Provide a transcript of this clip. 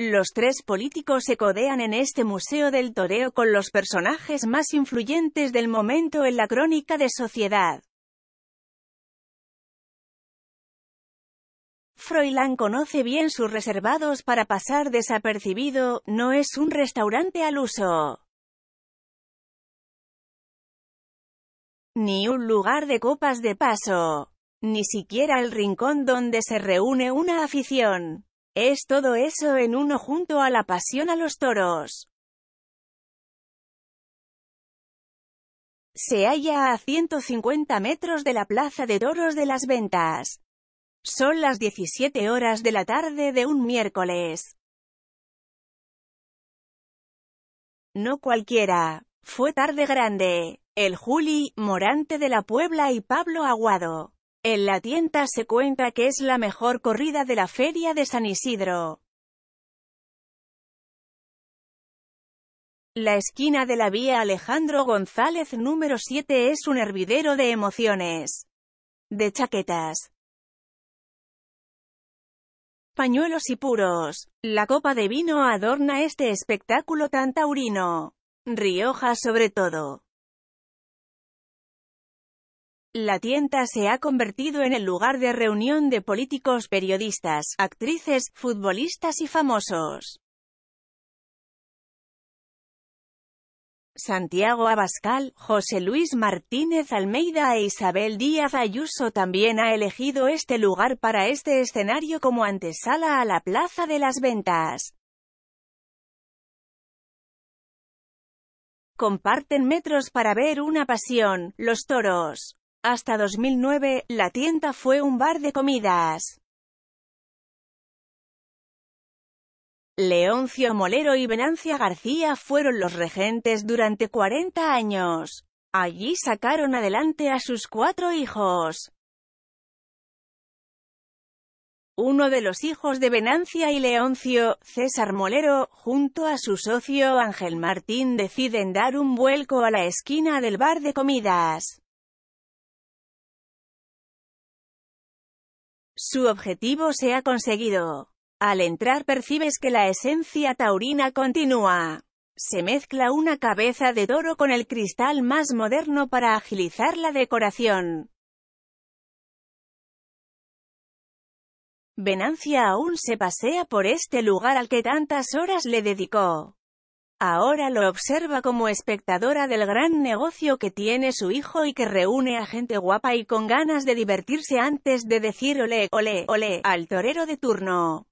Los tres políticos se codean en este Museo del Toreo con los personajes más influyentes del momento en la crónica de sociedad. Froilán conoce bien sus reservados para pasar desapercibido, no es un restaurante al uso. Ni un lugar de copas de paso. Ni siquiera el rincón donde se reúne una afición. Es todo eso en uno junto a la pasión a los toros. Se halla a 150 metros de la Plaza de Toros de las Ventas. Son las 17 horas de la tarde de un miércoles. No cualquiera. Fue tarde grande. El Juli, Morante de la Puebla y Pablo Aguado. En la tienda se cuenta que es la mejor corrida de la Feria de San Isidro. La esquina de la vía Alejandro González número 7 es un hervidero de emociones. De chaquetas. Pañuelos y puros. La copa de vino adorna este espectáculo tan taurino. Rioja sobre todo. La tienda se ha convertido en el lugar de reunión de políticos, periodistas, actrices, futbolistas y famosos. Santiago Abascal, José Luis Martínez Almeida e Isabel Díaz Ayuso también ha elegido este lugar para este escenario como antesala a la Plaza de las Ventas. Comparten metros para ver una pasión, los toros. Hasta 2009, la tienda fue un bar de comidas. Leoncio Molero y Venancia García fueron los regentes durante 40 años. Allí sacaron adelante a sus cuatro hijos. Uno de los hijos de Venancia y Leoncio, César Molero, junto a su socio Ángel Martín deciden dar un vuelco a la esquina del bar de comidas. Su objetivo se ha conseguido. Al entrar percibes que la esencia taurina continúa. Se mezcla una cabeza de toro con el cristal más moderno para agilizar la decoración. Venancia aún se pasea por este lugar al que tantas horas le dedicó. Ahora lo observa como espectadora del gran negocio que tiene su hijo y que reúne a gente guapa y con ganas de divertirse antes de decir ole, ole, ole, al torero de turno.